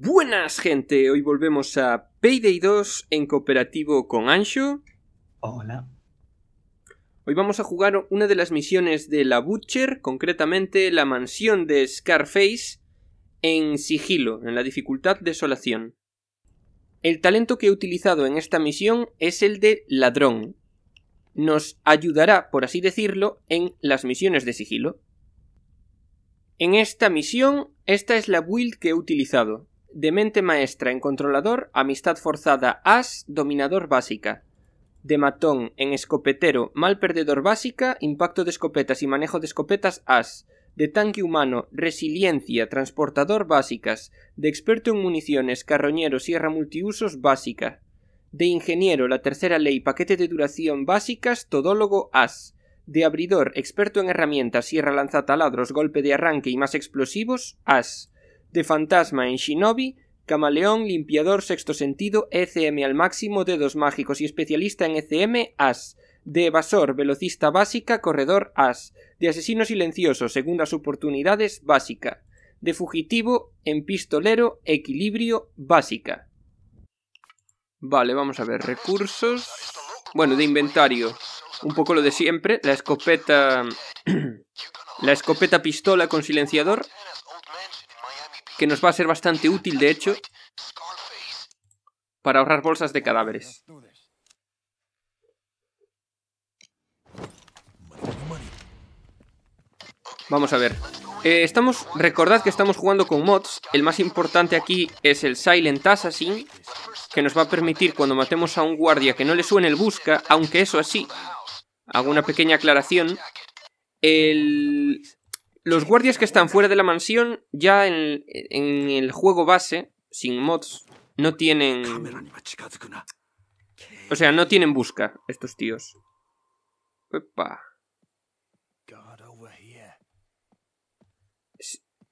Buenas gente, hoy volvemos a Payday 2 en cooperativo con Anshu. Hola. Hoy vamos a jugar una de las misiones de la Butcher, concretamente la mansión de Scarface, en sigilo, en la dificultad desolación. El talento que he utilizado en esta misión es el de ladrón. Nos ayudará, por así decirlo, en las misiones de sigilo. En esta misión, esta es la build que he utilizado de mente maestra en controlador, amistad forzada as, dominador básica. De matón en escopetero, mal perdedor básica, impacto de escopetas y manejo de escopetas as. De tanque humano, resiliencia, transportador básicas. De experto en municiones, carroñero, sierra multiusos básica. De ingeniero, la tercera ley, paquete de duración básicas, todólogo as. De abridor, experto en herramientas, sierra lanza taladros, golpe de arranque y más explosivos as de Fantasma en Shinobi, Camaleón, Limpiador, Sexto Sentido, ECM al máximo, Dedos Mágicos y especialista en ECM, As. De Evasor, Velocista Básica, Corredor As. De Asesino Silencioso, Segundas Oportunidades, Básica. De Fugitivo, en Pistolero, Equilibrio, Básica. Vale, vamos a ver, recursos. Bueno, de inventario. Un poco lo de siempre, la escopeta... la escopeta pistola con silenciador, que nos va a ser bastante útil, de hecho, para ahorrar bolsas de cadáveres. Vamos a ver. Eh, estamos, recordad que estamos jugando con mods. El más importante aquí es el Silent Assassin, que nos va a permitir cuando matemos a un guardia que no le suene el busca, aunque eso así, hago una pequeña aclaración, el los guardias que están fuera de la mansión ya en, el juego base, sin mods, no tienen... O sea, no tienen busca estos tíos.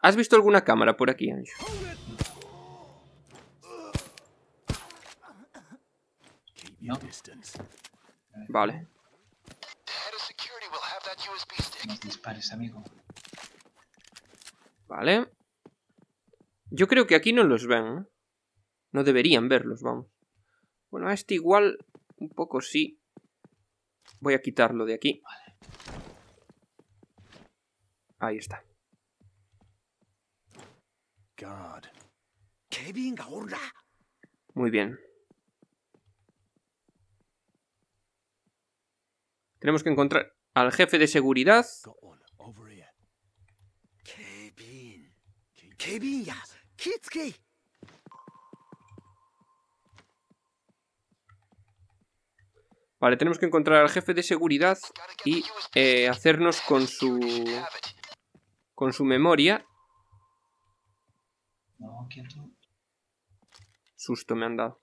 ¿Has visto alguna cámara por aquí, Anjo? Vale. dispares, amigo. Vale. Yo creo que aquí no los ven. ¿eh? No deberían verlos, vamos. Bueno, a este igual un poco sí. Voy a quitarlo de aquí. Ahí está. Muy bien. Tenemos que encontrar al jefe de seguridad Vale, tenemos que encontrar al jefe de seguridad y eh, hacernos con su con su memoria. Susto me han dado.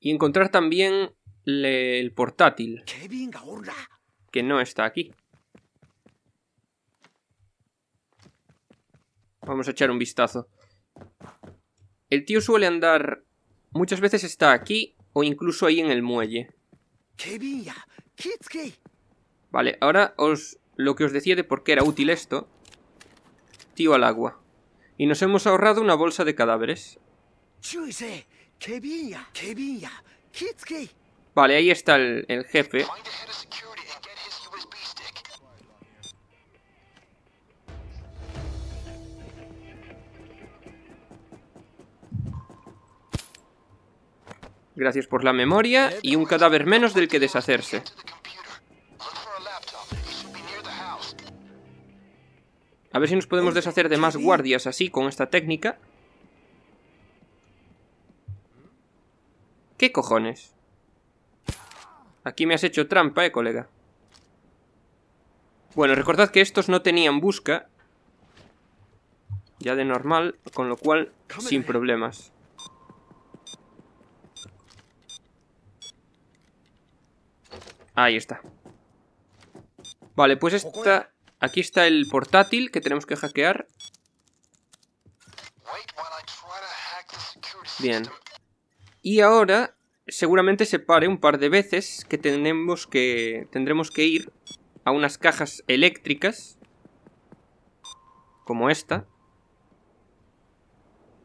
Y encontrar también el portátil. Que no está aquí. Vamos a echar un vistazo. El tío suele andar... Muchas veces está aquí o incluso ahí en el muelle. Vale, ahora os lo que os decía de por qué era útil esto. Tío al agua. Y nos hemos ahorrado una bolsa de cadáveres. Vale, ahí está el, el jefe. Gracias por la memoria y un cadáver menos del que deshacerse. A ver si nos podemos deshacer de más guardias así con esta técnica. ¿Qué cojones? Aquí me has hecho trampa, eh, colega. Bueno, recordad que estos no tenían busca. Ya de normal, con lo cual, sin problemas. Ahí está. Vale, pues esta, eh. aquí está el portátil que tenemos que hackear. Bien. Y ahora seguramente se pare un par de veces que, tenemos que tendremos que ir a unas cajas eléctricas. Como esta.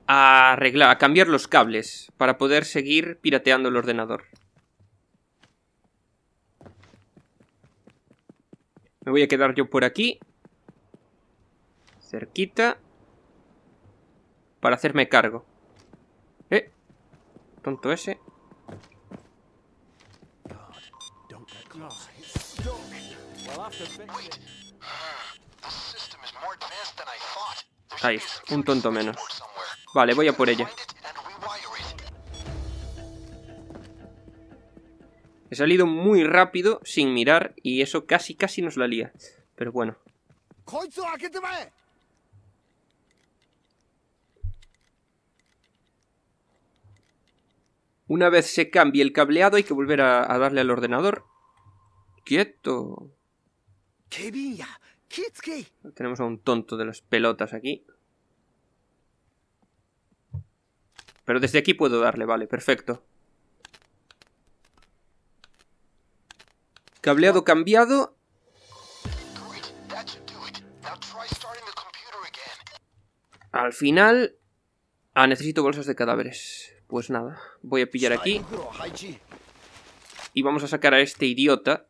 A arreglar, a cambiar los cables para poder seguir pirateando el ordenador. Me voy a quedar yo por aquí. Cerquita. Para hacerme cargo. Eh. Tonto ese. Ahí, un tonto menos. Vale, voy a por ella. He salido muy rápido, sin mirar, y eso casi casi nos la lía. Pero bueno. Una vez se cambie el cableado hay que volver a, a darle al ordenador. ¡Quieto! Tenemos a un tonto de las pelotas aquí. Pero desde aquí puedo darle, vale, perfecto. Cableado cambiado. Al final... Ah, necesito bolsas de cadáveres. Pues nada, voy a pillar aquí. Y vamos a sacar a este idiota.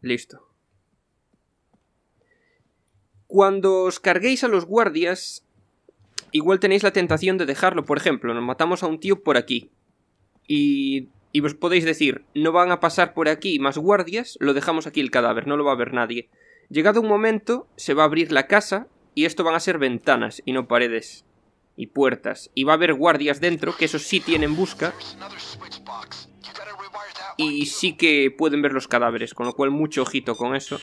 Listo. Cuando os carguéis a los guardias, igual tenéis la tentación de dejarlo. Por ejemplo, nos matamos a un tío por aquí. Y, y os podéis decir, no van a pasar por aquí más guardias, lo dejamos aquí el cadáver, no lo va a ver nadie. Llegado un momento, se va a abrir la casa y esto van a ser ventanas y no paredes y puertas. Y va a haber guardias dentro, que eso sí tienen busca. Y sí que pueden ver los cadáveres, con lo cual mucho ojito con eso.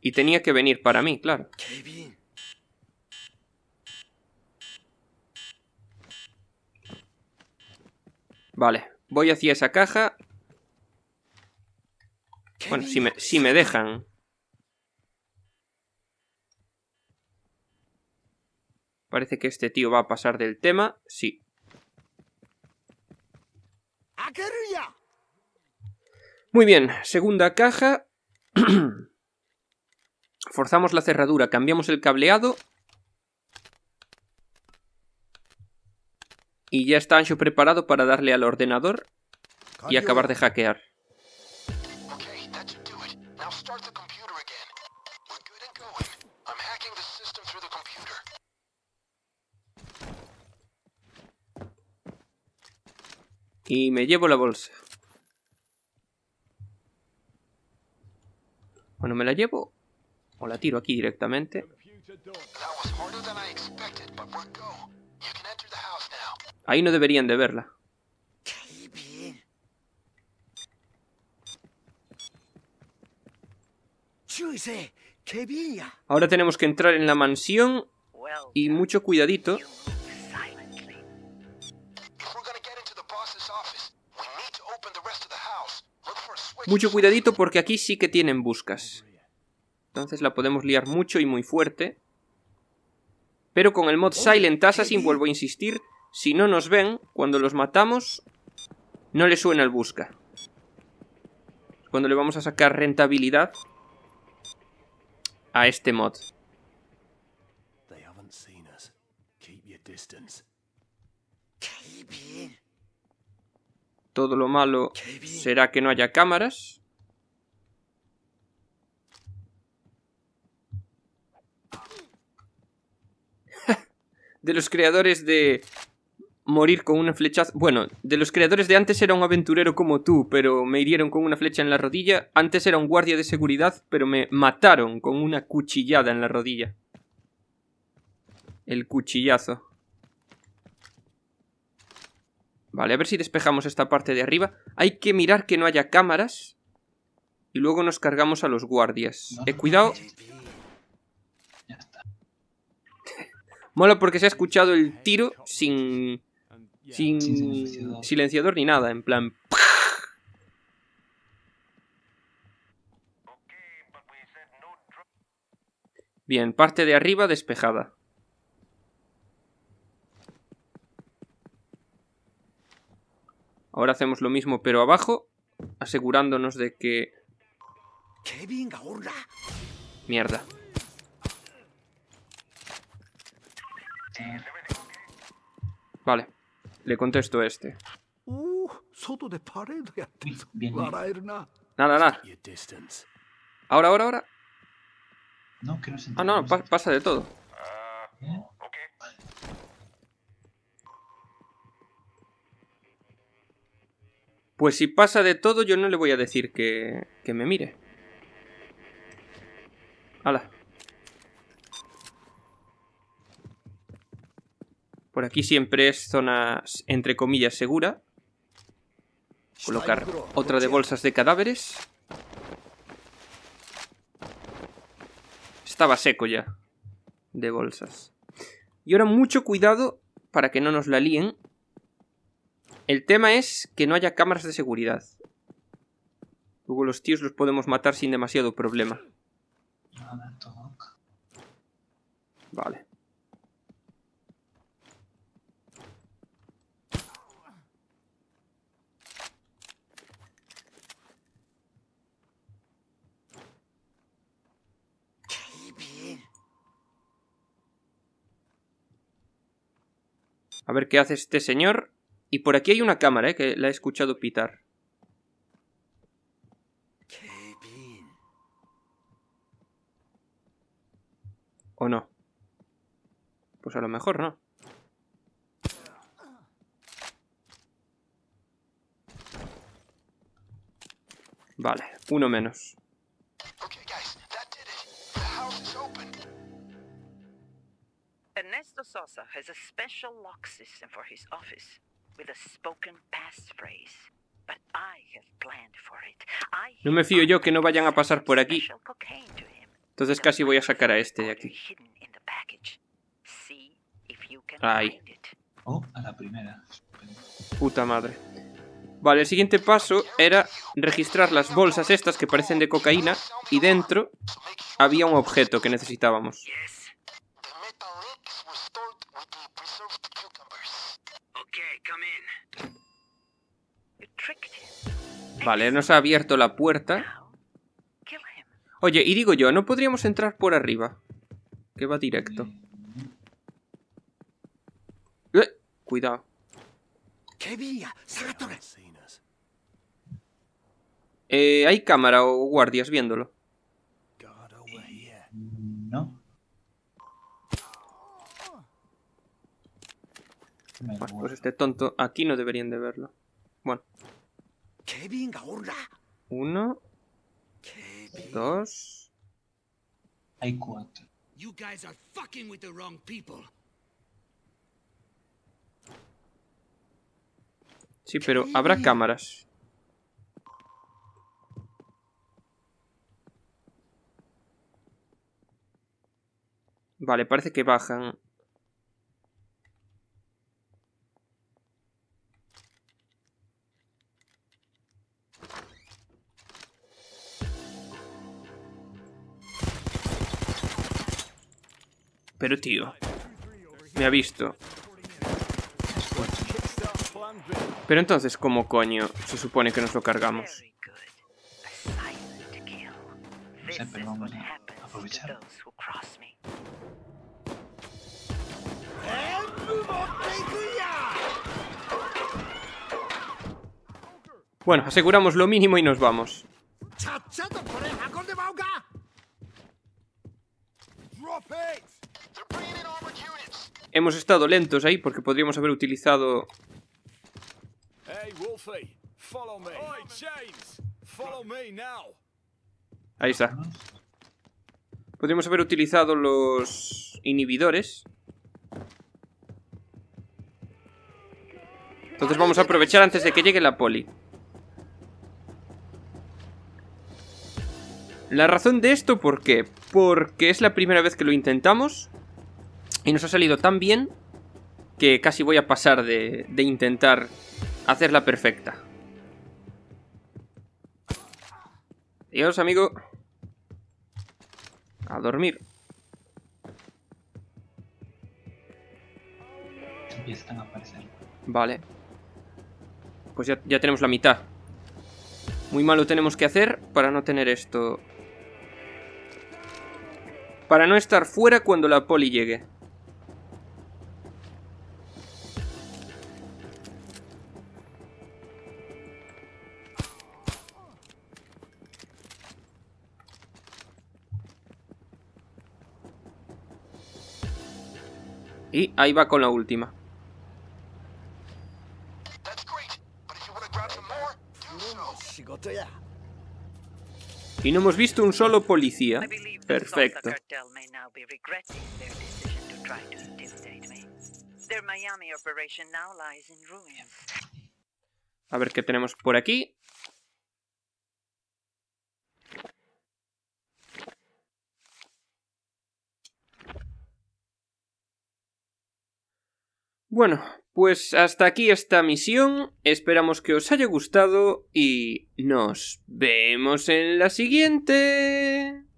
Y tenía que venir para mí, claro. Vale, voy hacia esa caja. Bueno, si me, si me dejan. Parece que este tío va a pasar del tema. Sí. Muy bien, segunda caja. Forzamos la cerradura, cambiamos el cableado. Y ya está Ancho preparado para darle al ordenador y acabar de hackear. Y me llevo la bolsa. Bueno, me la llevo o la tiro aquí directamente. Ahí no deberían de verla. Ahora tenemos que entrar en la mansión y mucho cuidadito. Mucho cuidadito porque aquí sí que tienen buscas. Entonces la podemos liar mucho y muy fuerte. Pero con el mod Silent Assassin, vuelvo a insistir, si no nos ven, cuando los matamos, no le suena el busca. Cuando le vamos a sacar rentabilidad a este mod. Todo lo malo será que no haya cámaras. de los creadores de morir con una flechazo. Bueno, de los creadores de antes era un aventurero como tú, pero me hirieron con una flecha en la rodilla. Antes era un guardia de seguridad, pero me mataron con una cuchillada en la rodilla. El cuchillazo. Vale, a ver si despejamos esta parte de arriba. Hay que mirar que no haya cámaras. Y luego nos cargamos a los guardias. Eh, cuidado, Mola porque se ha escuchado el tiro sin. sin. silenciador ni nada, en plan. Pues Bien, parte de arriba despejada. Ahora hacemos lo mismo pero abajo, asegurándonos de que... Mierda. Vale, le contesto a este. Nada, nada. Ahora, ahora, ahora. Ah, no, pasa de todo. ¿Eh? Pues si pasa de todo, yo no le voy a decir que, que me mire. Hala. Por aquí siempre es zona, entre comillas, segura. Colocar otra de bolsas de cadáveres. Estaba seco ya de bolsas. Y ahora mucho cuidado para que no nos la líen. El tema es que no haya cámaras de seguridad. Luego los tíos los podemos matar sin demasiado problema. Vale. A ver qué hace este señor. Y por aquí hay una cámara, ¿eh? que la he escuchado pitar. ¿O no? Pues a lo mejor no. Vale, uno menos. no me fío yo que no vayan a pasar por aquí. Entonces casi voy a sacar a este de aquí. Ahí. Oh, a la primera. Puta madre. Vale, el siguiente paso era registrar las bolsas estas que parecen de cocaína y dentro había un objeto que necesitábamos. Vale, nos ha abierto la puerta. Oye, y digo yo, ¿no podríamos entrar por arriba? Que va directo. Eh, cuidado. Eh, hay cámara o guardias viéndolo. Pues, pues este tonto, aquí no deberían de verlo. Bueno. Uno. Dos. Hay cuatro. Sí, pero habrá cámaras. Vale, parece que bajan Pero tío, me ha visto. Pero entonces, ¿cómo coño se supone que nos lo cargamos? Bueno, aseguramos lo mínimo y nos vamos. Hemos estado lentos ahí porque podríamos haber utilizado... Ahí está. Podríamos haber utilizado los inhibidores. Entonces vamos a aprovechar antes de que llegue la poli. La razón de esto, ¿por qué? Porque es la primera vez que lo intentamos y nos ha salido tan bien que casi voy a pasar de, intentar hacerla perfecta. Y amigo, a dormir. Vale. Pues ya tenemos la mitad. Muy malo tenemos que hacer para no tener esto. Para no estar fuera cuando la poli llegue. ahí va con la última. Y no hemos visto un solo policía. Perfecto. A ver qué tenemos por aquí. Bueno, pues hasta aquí esta misión, esperamos que os haya gustado y nos vemos en la siguiente.